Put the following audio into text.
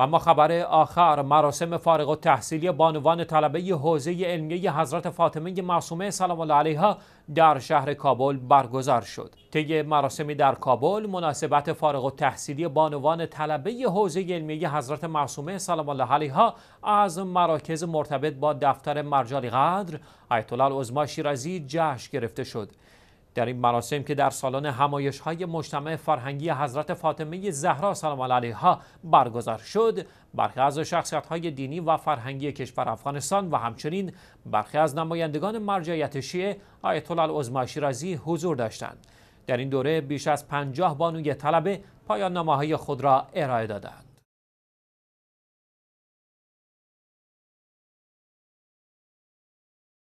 و ما خبر آخر مراسم فارغ و تحصیلی بانوان طلبه حوزه علمیه حضرت فاطمه معصومه سلام الله علیها در شهر کابل برگزار شد. طی مراسمی در کابل مناسبت فارغ و تحصیلی بانوان طلبه حوزه علمیه حضرت معصومه سلام الله علیها از مراکز مرتبط با دفتر مرجالی قدر آیت الله شیرازی جشن گرفته شد. در این مراسم که در سالن همایش های مجتمع فرهنگی حضرت فاطمه زهرا سلام علیها برگزار شد برخی از شخصیت های دینی و فرهنگی کشور افغانستان و همچنین برخی از نمایندگان مرجعیت شیعه آیت الله شیرازی حضور داشتند در این دوره بیش از پنجاه بانوی طلبه پایان نماهای خود را ارائه دادند